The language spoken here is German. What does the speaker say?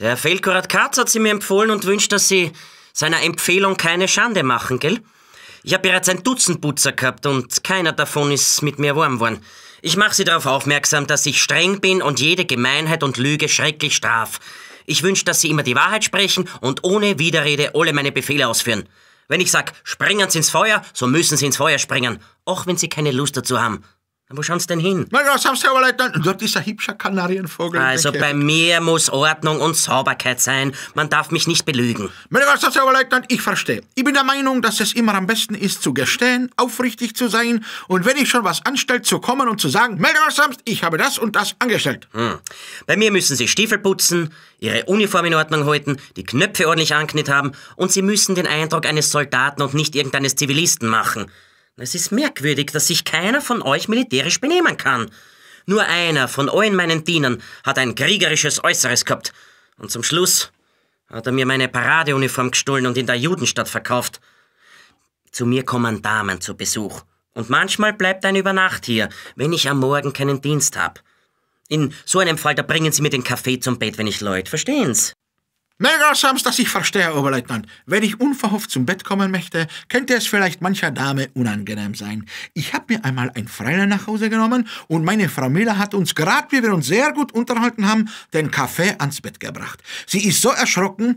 Der Felkorat Katz hat sie mir empfohlen und wünscht, dass Sie seiner Empfehlung keine Schande machen, gell? Ich habe bereits ein Dutzend Putzer gehabt und keiner davon ist mit mir warm worden. Ich mache Sie darauf aufmerksam, dass ich streng bin und jede Gemeinheit und Lüge schrecklich straf. Ich wünsche, dass Sie immer die Wahrheit sprechen und ohne Widerrede alle meine Befehle ausführen. Wenn ich sag, springen Sie ins Feuer, so müssen Sie ins Feuer springen, auch wenn Sie keine Lust dazu haben. Wo schauen Sie denn hin? Na ja, haben Sie aber Leute, dort ist ein hübscher Kanarienvogel. Also bei mir muss Ordnung und Sauberkeit sein. Man darf mich nicht belügen. Meine Gott, aber Leutnant, ich verstehe. Ich bin der Meinung, dass es immer am besten ist, zu gestehen, aufrichtig zu sein und wenn ich schon was anstellt, zu kommen und zu sagen, meine Gott, ich habe das und das angestellt. Hm. Bei mir müssen Sie Stiefel putzen, Ihre Uniform in Ordnung halten, die Knöpfe ordentlich angeknit haben und Sie müssen den Eindruck eines Soldaten und nicht irgendeines Zivilisten machen. Es ist merkwürdig, dass sich keiner von euch militärisch benehmen kann. Nur einer von allen meinen Dienern hat ein kriegerisches Äußeres gehabt. Und zum Schluss hat er mir meine Paradeuniform gestohlen und in der Judenstadt verkauft. Zu mir kommen Damen zu Besuch. Und manchmal bleibt ein über Nacht hier, wenn ich am Morgen keinen Dienst hab. In so einem Fall, da bringen sie mir den Kaffee zum Bett, wenn ich leut. Verstehen's? Mega Sams, dass ich verstehe, Oberleutnant. Wenn ich unverhofft zum Bett kommen möchte, könnte es vielleicht mancher Dame unangenehm sein. Ich habe mir einmal ein Freilein nach Hause genommen und meine Frau Miller hat uns, gerade wie wir uns sehr gut unterhalten haben, den Kaffee ans Bett gebracht. Sie ist so erschrocken